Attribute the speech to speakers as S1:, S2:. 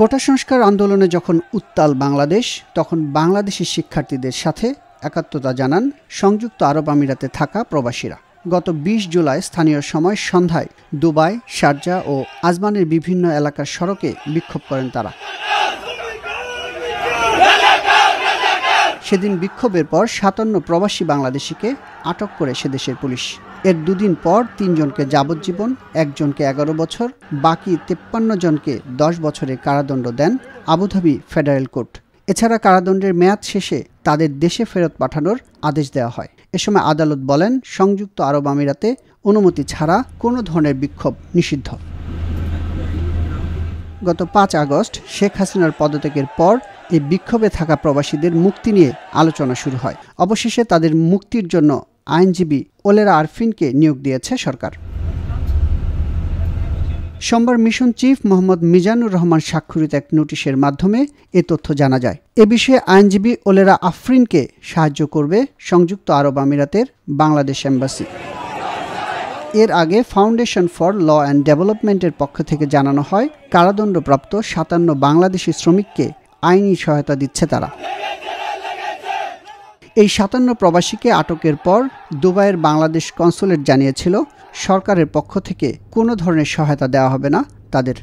S1: কোটা সংস্কার আন্দোলনে যখন উত্তাল বাংলাদেশ তখন বাংলাদেশের শিক্ষার্থীদের সাথে একাত্মতা জানান সংযুক্ত আরব আমিরাতে থাকা প্রবাসীরা গত ২০ জুলাই স্থানীয় সময় সন্ধ্যায় দুবাই শারজা ও আজমানের বিভিন্ন এলাকার সড়কে বিক্ষোভ করেন তারা সেদিন বিক্ষোভের পর সাতান্ন প্রবাসী বাংলাদেশিকে আটক করে সে দেশের পুলিশ এর দুদিন পর তিনজনকে যাবজ্জীবন একজনকে এগারো বছর বাকি তেপ্পান্ন জনকে দশ বছরের কারাদণ্ড দেন আবুধাবি ফেডারেল কোর্ট এছাড়া কারাদণ্ডের মেয়াদ শেষে তাদের দেশে ফেরত পাঠানোর আদেশ দেওয়া হয় এ সময় আদালত বলেন সংযুক্ত আরব আমিরাতে অনুমতি ছাড়া কোনো ধরনের বিক্ষোভ নিষিদ্ধ গত পাঁচ আগস্ট শেখ হাসিনার পদত্যাগের পর এই বিক্ষোভে থাকা প্রবাসীদের মুক্তি নিয়ে আলোচনা শুরু হয় অবশেষে তাদের মুক্তির জন্য আইনজীবী ওলেরা আরফিনকে নিয়োগ দিয়েছে সরকার সোমবার মিশন চিফ মোহাম্মদ মিজানুর রহমান স্বাক্ষরিত এক নোটিশের মাধ্যমে এ তথ্য জানা যায় এ বিষয়ে আইনজীবী ওলেরা আফরিনকে সাহায্য করবে সংযুক্ত আরব আমিরাতের বাংলাদেশ এম্বাসি এর আগে ফাউন্ডেশন ফর ল অ্যান্ড ডেভেলপমেন্টের পক্ষ থেকে জানানো হয় কারাদণ্ডপ্রাপ্ত সাতান্ন বাংলাদেশি শ্রমিককে আইনি সহায়তা দিচ্ছে তারা এই সাতান্ন প্রবাসীকে আটকের পর দুবাইয়ের বাংলাদেশ কনসুলেট জানিয়েছিল সরকারের পক্ষ থেকে কোনো ধরনের সহায়তা দেওয়া হবে না তাদের